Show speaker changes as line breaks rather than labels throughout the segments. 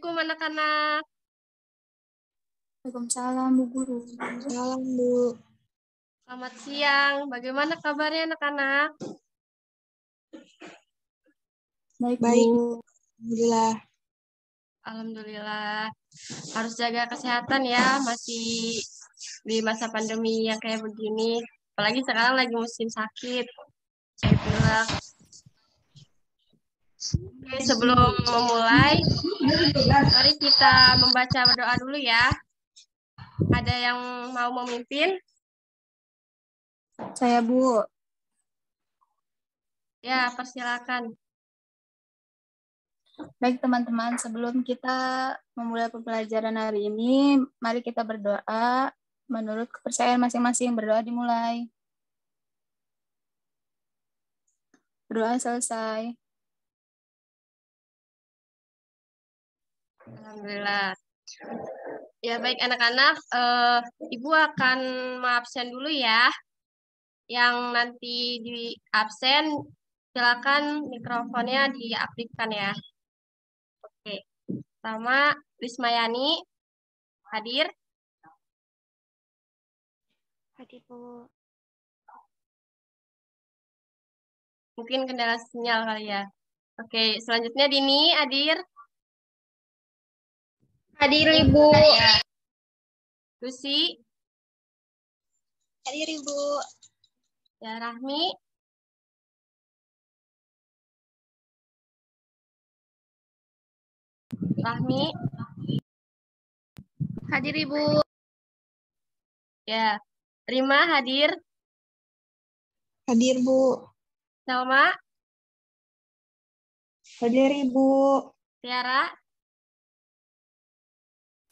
Assalamualaikum anak-anak. Waalaikumsalam Bu Guru. Waalaikumsalam Bu. Selamat siang. Bagaimana kabarnya anak-anak? Baik, baik. Bu. Alhamdulillah. Alhamdulillah. Harus jaga kesehatan ya, masih di masa pandemi yang kayak begini. Apalagi sekarang lagi musim sakit. Saya bilang Oke, sebelum memulai, mari kita membaca berdoa dulu ya. Ada yang mau memimpin?
Saya, Bu.
Ya, persilakan. Baik, teman-teman, sebelum kita memulai pembelajaran hari ini, mari kita berdoa menurut kepercayaan masing-masing. Berdoa dimulai. Berdoa selesai.
Alhamdulillah.
Ya baik anak-anak, uh, ibu akan mengabsen dulu ya. Yang nanti di absen, silakan mikrofonnya diaktifkan ya. Oke, sama
Rismayani hadir. Hadir bu. Mungkin kendala sinyal kali ya. Oke, selanjutnya Dini hadir. Hadir Ibu. Lucy. Iya. Hadir Ibu. Ya Rahmi. Rahmi. Hadir Ibu. Ya. terima hadir. Hadir Bu. Salma. Hadir Ibu. Tiara.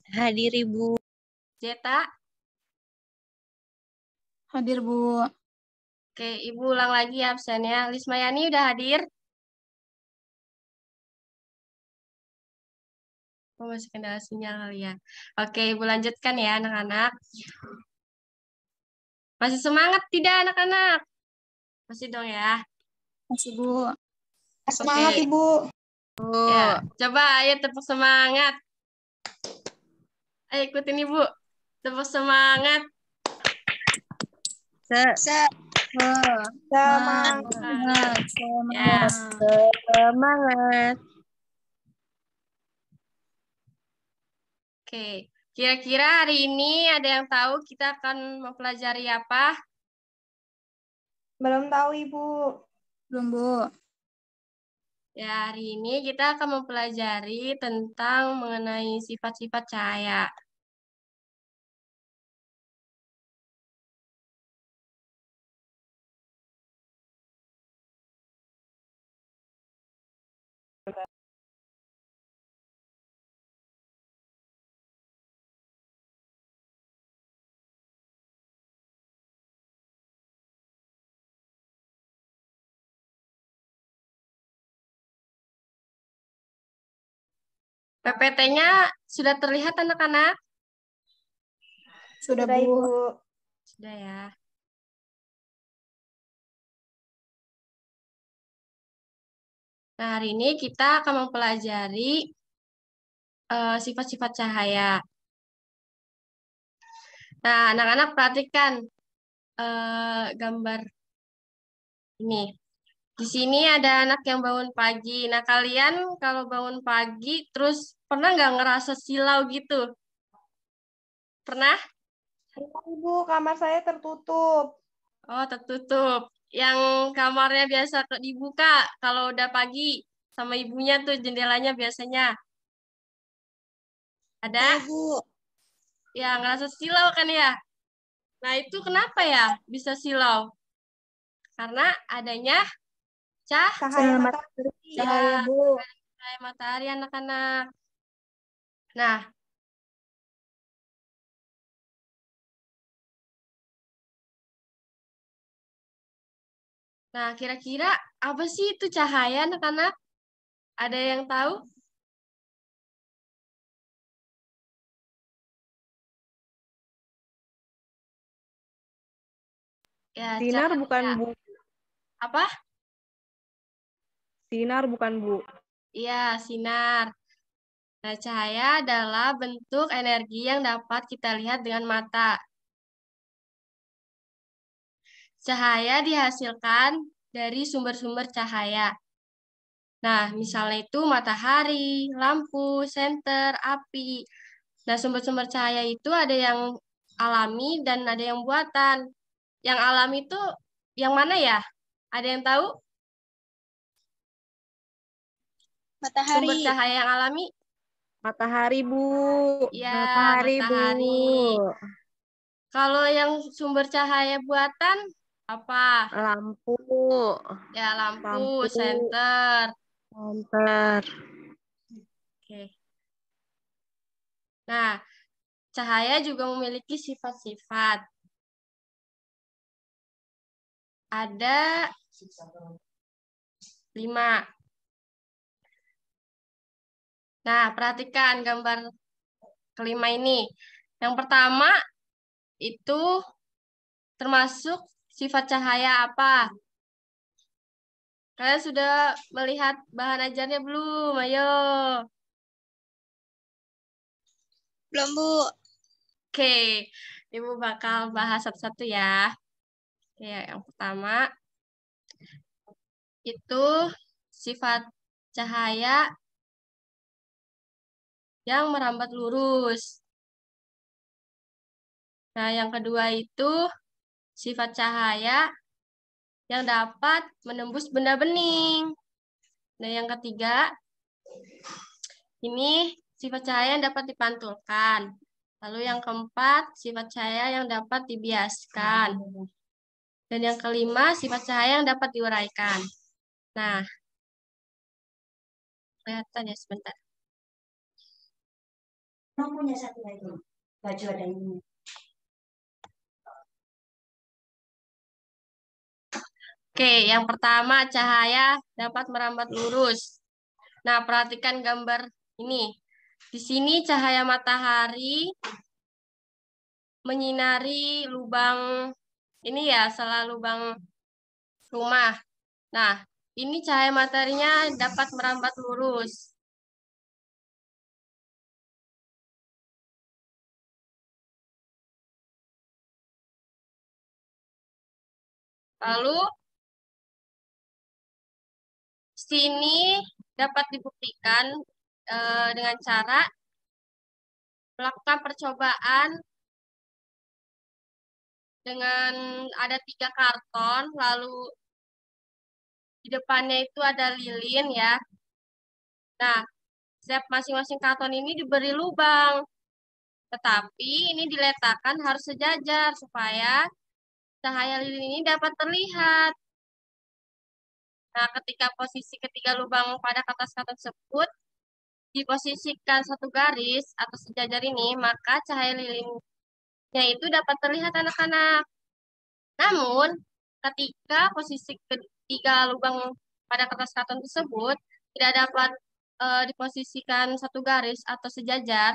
Hadir Ibu. Jeta. Hadir Bu. Oke, Ibu ulang lagi ya absennya. Lismayani udah hadir? Oh, masih kendala sinyal kali ya. Oke, Ibu lanjutkan ya anak-anak.
Masih semangat tidak anak-anak? Masih dong ya? Masih Bu. Semangat Oke. Ibu. Bu, ya. coba ayo tepuk semangat. Ayo ikutin Ibu. Tepuk semangat. Se Se semangat. Semangat. Semangat. Ya. semangat. Oke, kira-kira hari ini ada yang tahu kita akan mempelajari apa? Belum tahu, Ibu. Belum, Bu. Ya, hari ini kita akan mempelajari tentang mengenai sifat-sifat
cahaya. PPT-nya sudah terlihat anak-anak? Sudah, Bu. Sudah ya.
Nah, hari ini kita akan mempelajari eh, sifat-sifat uh, cahaya. Nah, anak-anak perhatikan uh, gambar ini. Di sini ada anak yang bangun pagi. Nah, kalian kalau bangun pagi terus Pernah nggak ngerasa silau gitu? Pernah? Ibu, kamar saya tertutup. Oh, tertutup. Yang kamarnya biasa dibuka kalau udah pagi sama ibunya tuh jendelanya biasanya. Ada? Ibu. Iya, ya, ngerasa silau kan ya? Nah, itu kenapa ya bisa silau? Karena adanya cah cahaya matahari. Iya, cahaya, Cahaya matahari anak-anak. Nah,
Nah, kira-kira apa sih itu cahaya anak-anak? Ada yang tahu?
Ya, Sinar cahaya. bukan ya. Bu. Apa? Sinar bukan Bu. Iya, sinar. Nah, cahaya adalah bentuk energi yang dapat kita lihat dengan mata. Cahaya dihasilkan dari sumber-sumber cahaya. Nah, misalnya itu matahari, lampu, senter, api. Nah, sumber-sumber cahaya itu ada yang alami dan ada yang buatan. Yang alami itu yang mana ya? Ada yang tahu? Matahari. Sumber cahaya yang alami? Matahari, Bu. Ya, matahari, matahari. Bu. Kalau yang sumber cahaya buatan apa? Lampu. Ya, lampu, lampu. center. Center. Oke. Nah, cahaya juga memiliki sifat-sifat.
Ada lima Nah, perhatikan gambar
kelima ini. Yang pertama itu termasuk sifat cahaya apa? Kalian sudah melihat bahan ajarnya belum? Ayo. Belum, Bu. Oke, Ibu bakal bahas satu-satu ya. Oke, yang pertama itu
sifat cahaya yang merambat lurus.
Nah, yang kedua itu sifat cahaya yang dapat menembus benda bening. Nah, yang ketiga, ini sifat cahaya yang dapat dipantulkan. Lalu yang keempat, sifat cahaya yang dapat dibiaskan. Dan yang kelima, sifat cahaya yang dapat diuraikan. Nah,
kelihatan ya sebentar punya satu lagi baju ada ini.
Oke, yang pertama cahaya dapat merambat lurus. Nah, perhatikan gambar ini. Di sini cahaya matahari menyinari lubang ini ya, salah lubang rumah. Nah, ini cahaya materinya
dapat merambat lurus. Lalu sini dapat dibuktikan e, dengan cara melakukan percobaan dengan
ada tiga karton, lalu di depannya itu ada lilin ya. Nah, setiap masing-masing karton ini diberi lubang. Tetapi ini diletakkan harus sejajar supaya Cahaya lilin ini dapat terlihat. Nah, ketika posisi ketiga lubang pada kertas kata tersebut diposisikan satu garis atau sejajar ini, maka cahaya lilinnya itu dapat terlihat anak-anak. Namun, ketika posisi ketiga lubang pada kertas karton tersebut tidak dapat e, diposisikan satu garis atau sejajar,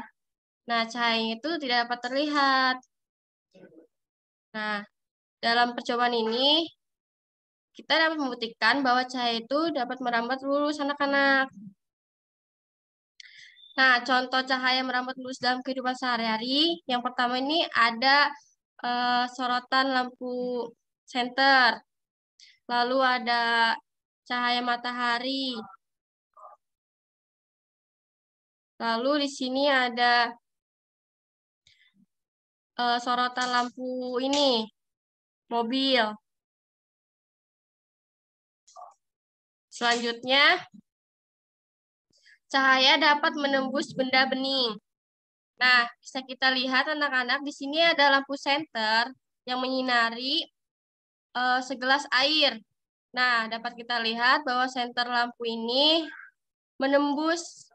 nah cahaya itu tidak dapat terlihat. Nah, dalam percobaan ini, kita dapat membuktikan bahwa cahaya itu dapat merambat lurus anak-anak. Nah, contoh cahaya merambat lurus dalam kehidupan sehari-hari, yang pertama ini ada uh, sorotan lampu senter, lalu ada cahaya matahari, lalu di sini ada
uh, sorotan lampu ini, mobil. Selanjutnya,
cahaya dapat menembus benda bening. Nah, bisa kita lihat anak-anak di sini ada lampu senter yang menyinari uh, segelas air. Nah, dapat kita lihat bahwa senter lampu ini menembus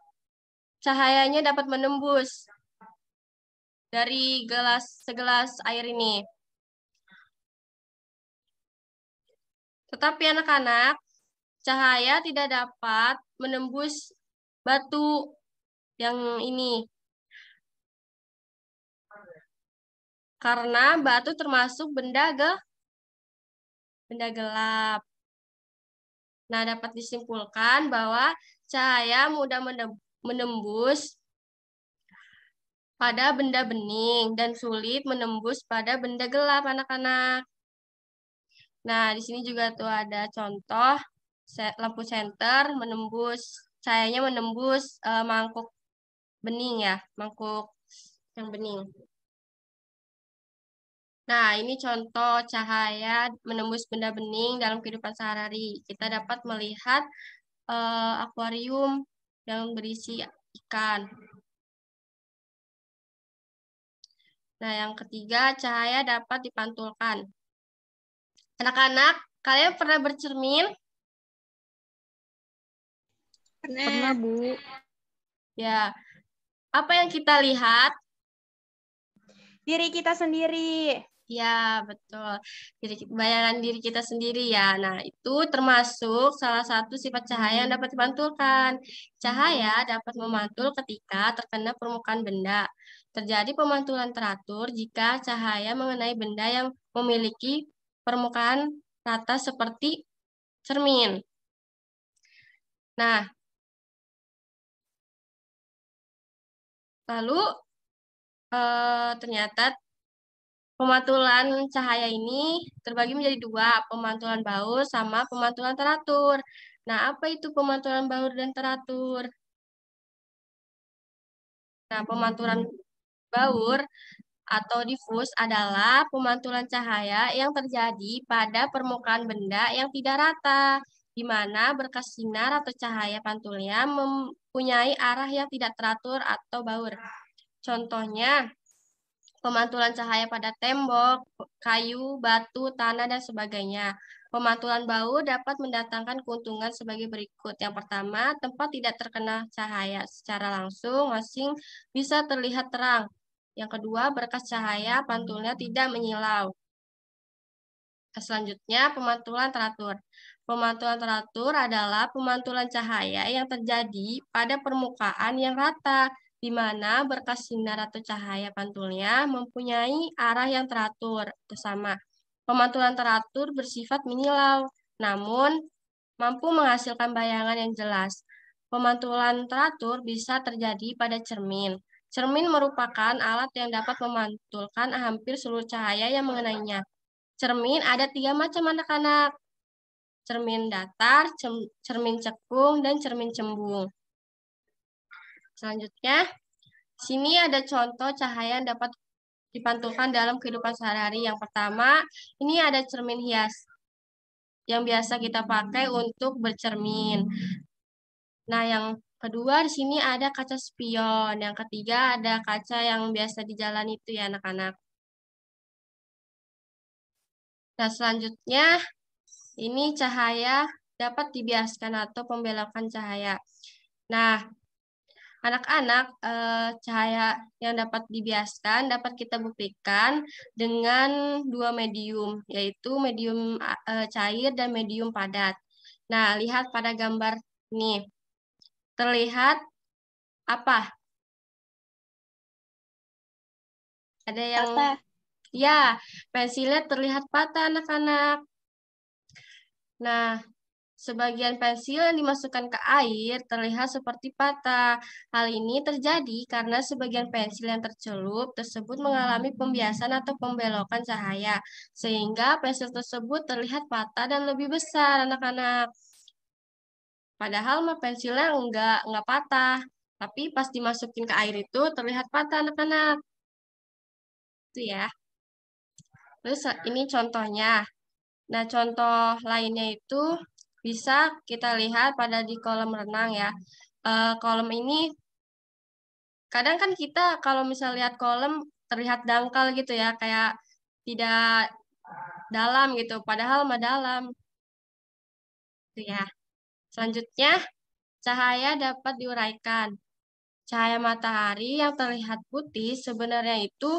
cahayanya dapat menembus dari gelas segelas air ini. Tetapi anak-anak, cahaya tidak dapat menembus batu yang ini. Karena batu termasuk benda ge benda gelap. Nah, dapat disimpulkan bahwa cahaya mudah menembus pada benda bening dan sulit menembus pada benda gelap anak-anak. Nah, di sini juga tuh ada contoh lampu senter menembus, cahayanya menembus uh, mangkuk bening ya, mangkuk yang bening. Nah, ini contoh cahaya menembus benda bening dalam kehidupan sehari-hari. Kita dapat melihat uh, akuarium yang berisi ikan. Nah, yang ketiga, cahaya dapat dipantulkan.
Anak-anak, kalian pernah bercermin?
Pernah. pernah, Bu. Ya. Apa yang kita lihat? Diri kita sendiri. Ya, betul. Diri, bayangan diri kita sendiri ya. Nah, itu termasuk salah satu sifat cahaya yang dapat dipantulkan. Cahaya dapat memantul ketika terkena permukaan benda. Terjadi pemantulan teratur jika cahaya mengenai benda yang memiliki permukaan rata seperti cermin.
Nah, lalu
e, ternyata pemantulan cahaya ini terbagi menjadi dua, pemantulan baur sama pemantulan teratur. Nah, apa itu pemantulan baur dan teratur? Nah, pemantulan baur atau difus adalah pemantulan cahaya yang terjadi pada permukaan benda yang tidak rata, di mana berkas sinar atau cahaya pantulnya mempunyai arah yang tidak teratur atau baur. Contohnya, pemantulan cahaya pada tembok, kayu, batu, tanah, dan sebagainya. Pemantulan bau dapat mendatangkan keuntungan sebagai berikut. Yang pertama, tempat tidak terkena cahaya secara langsung, masing bisa terlihat terang. Yang kedua, berkas cahaya pantulnya tidak menyilau. Selanjutnya, pemantulan teratur. Pemantulan teratur adalah pemantulan cahaya yang terjadi pada permukaan yang rata, di mana berkas sinar atau cahaya pantulnya mempunyai arah yang teratur. Sama. pemantulan teratur bersifat menyilau, namun mampu menghasilkan bayangan yang jelas. Pemantulan teratur bisa terjadi pada cermin, Cermin merupakan alat yang dapat memantulkan hampir seluruh cahaya yang mengenainya. Cermin ada tiga macam anak-anak. Cermin datar, cermin cekung, dan cermin cembung. Selanjutnya, sini ada contoh cahaya yang dapat dipantulkan dalam kehidupan sehari-hari. Yang pertama, ini ada cermin hias yang biasa kita pakai untuk bercermin. Nah, yang Kedua di sini ada kaca spion. Yang ketiga ada kaca yang biasa di jalan itu ya anak-anak. Nah selanjutnya ini cahaya dapat dibiaskan atau pembelokan cahaya. Nah anak-anak eh, cahaya yang dapat dibiaskan dapat kita buktikan dengan dua medium yaitu medium eh, cair dan medium padat. Nah lihat pada gambar ini terlihat apa? Ada yang patah. Ya, pensilnya terlihat patah anak-anak. Nah, sebagian pensil yang dimasukkan ke air terlihat seperti patah. Hal ini terjadi karena sebagian pensil yang tercelup tersebut mengalami pembiasan atau pembelokan cahaya, sehingga pensil tersebut terlihat patah dan lebih besar anak-anak. Padahal mah pensilnya enggak, nggak patah, tapi pas dimasukin ke air itu terlihat patah anak-anak. Itu ya. Terus ini contohnya. Nah, contoh lainnya itu bisa kita lihat pada di kolam renang ya. E, eh, kolom ini kadang kan kita kalau misalnya lihat kolam terlihat dangkal gitu ya, kayak tidak dalam gitu, padahal mah dalam. Itu ya. Selanjutnya, cahaya dapat diuraikan. Cahaya matahari yang terlihat putih sebenarnya itu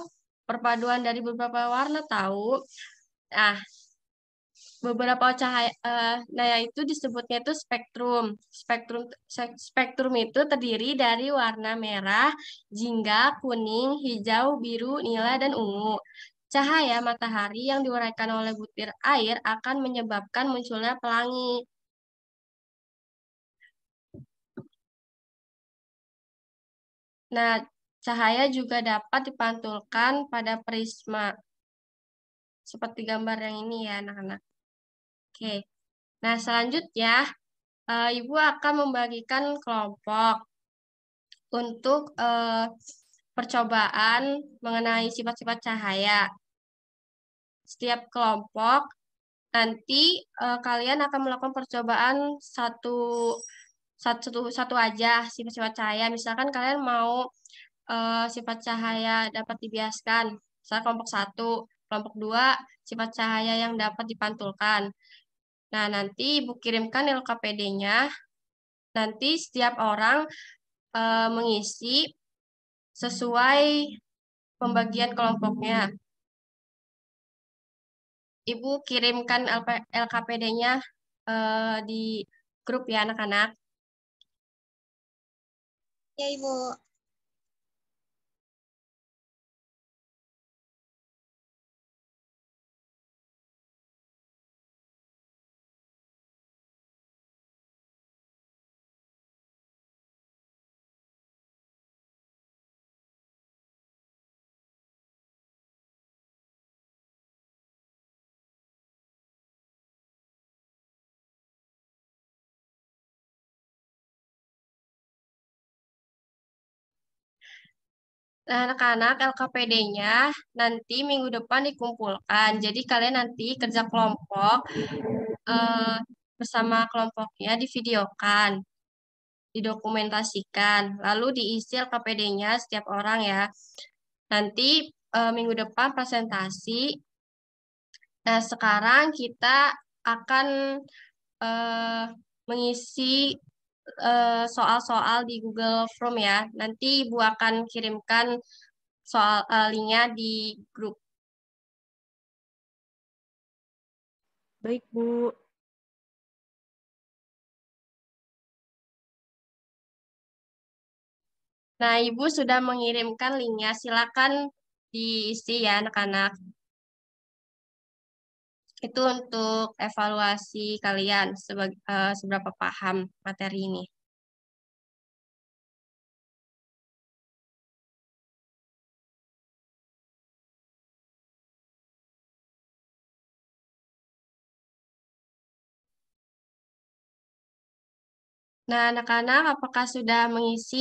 perpaduan dari beberapa warna tahu. Nah, beberapa cahaya eh, nah yaitu disebutnya itu spektrum. Spektrum spektrum itu terdiri dari warna merah, jingga, kuning, hijau, biru, nila dan ungu. Cahaya matahari yang diuraikan oleh butir air akan menyebabkan munculnya pelangi.
Nah, cahaya juga
dapat dipantulkan pada prisma. Seperti gambar yang ini ya, anak-anak. Oke. Nah, selanjutnya eh, Ibu akan membagikan kelompok untuk eh, percobaan mengenai sifat-sifat cahaya. Setiap kelompok nanti eh, kalian akan melakukan percobaan satu satu satu aja sifat-sifat cahaya. Misalkan kalian mau uh, eh, sifat cahaya dapat dibiaskan, misalnya kelompok satu, kelompok dua sifat cahaya yang dapat dipantulkan. Nah, nanti Ibu kirimkan LKPD-nya. Nanti setiap orang uh, mengisi sesuai pembagian kelompoknya. Ibu kirimkan LKPD-nya uh, eh, di grup ya anak-anak. E aí vou anak-anak LKPD-nya nanti minggu depan dikumpulkan. Jadi kalian nanti kerja kelompok eh, bersama kelompoknya divideokan, didokumentasikan, lalu diisi LKPD-nya setiap orang ya. Nanti eh, minggu depan presentasi. Nah sekarang kita akan eh, mengisi Eh, soal-soal uh, di Google Form ya. Nanti Ibu akan kirimkan soal uh, linknya di grup.
Baik, Bu. Nah, Ibu sudah mengirimkan linknya.
Silakan diisi ya anak-anak itu untuk evaluasi kalian sebagai, uh, eh, seberapa paham materi ini. Nah, anak-anak, apakah sudah mengisi?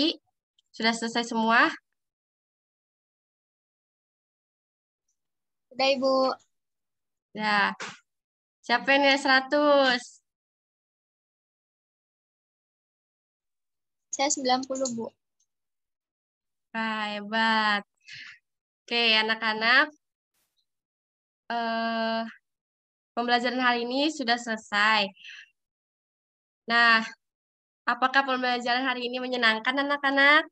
Sudah selesai semua? Sudah, Ibu. Ya.
Siapa ini nilai 100?
Saya 90, Bu. Ah, hebat. Oke, anak-anak. Eh, pembelajaran hari ini sudah selesai. Nah, apakah pembelajaran hari ini menyenangkan anak-anak?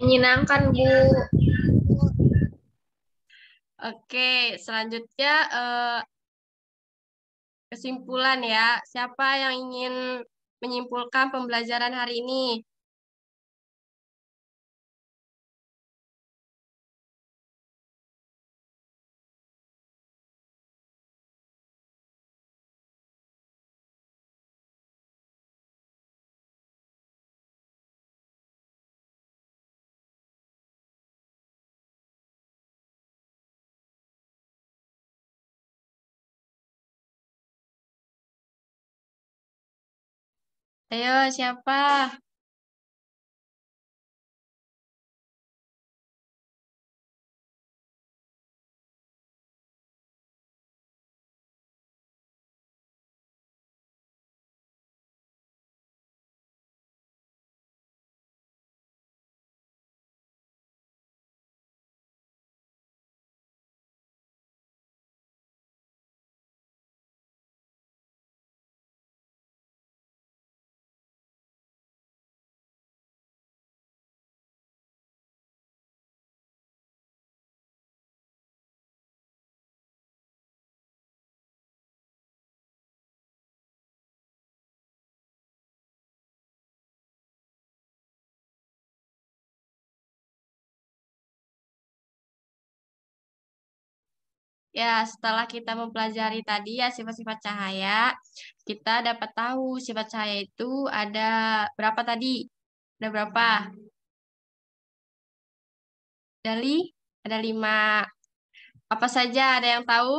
Menyenangkan, Bu. Oke, selanjutnya eh, kesimpulan ya. Siapa yang ingin menyimpulkan pembelajaran hari ini?
Ayo, siapa?
Ya, setelah kita mempelajari tadi ya sifat-sifat cahaya, kita dapat tahu sifat cahaya itu ada berapa tadi? Ada berapa? Dali? Ada lima. Apa saja? Ada yang tahu?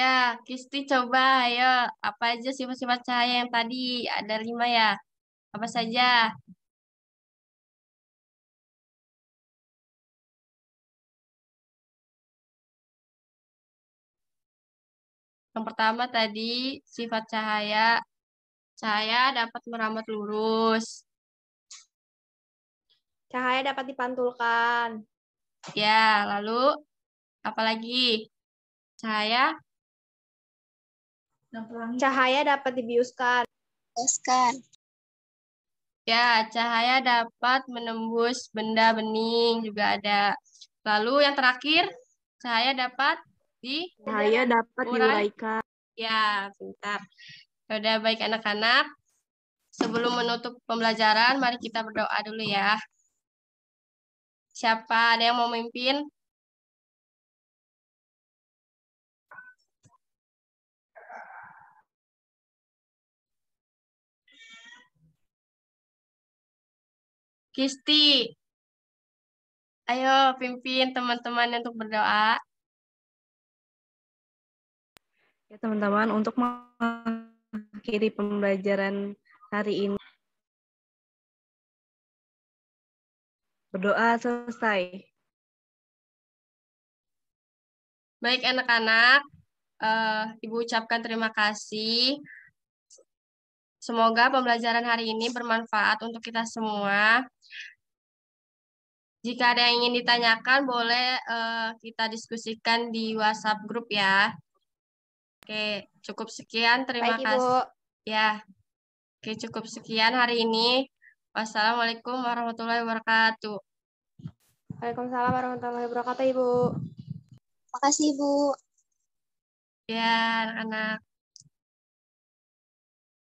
Ya, Kisti coba ayo. Apa aja sifat-sifat cahaya yang tadi? Ada lima ya. Apa saja? Yang pertama tadi sifat cahaya. Cahaya dapat merambat lurus. Cahaya dapat dipantulkan. Ya, lalu apalagi? Cahaya Nah, cahaya dapat dibiuskan. Biuskan. Ya, cahaya dapat menembus benda bening juga ada. Lalu yang terakhir, cahaya dapat di cahaya dapat diuraikan. Ya, pintar. Sudah baik anak-anak. Sebelum menutup pembelajaran, mari kita berdoa dulu ya.
Siapa ada yang mau memimpin? Kisti,
ayo pimpin teman-teman untuk berdoa. Ya teman-teman, untuk mengakhiri pembelajaran
hari ini, berdoa selesai. Baik anak-anak,
uh, Ibu ucapkan terima kasih Semoga pembelajaran hari ini bermanfaat untuk kita semua. Jika ada yang ingin ditanyakan, boleh uh, kita diskusikan di WhatsApp grup ya. Oke, cukup sekian. Terima Baik, kasih. Ibu. Ya, oke cukup sekian hari ini. Wassalamualaikum warahmatullahi wabarakatuh. Waalaikumsalam warahmatullahi wabarakatuh, Ibu. Makasih, Ibu.
Ya, anak-anak.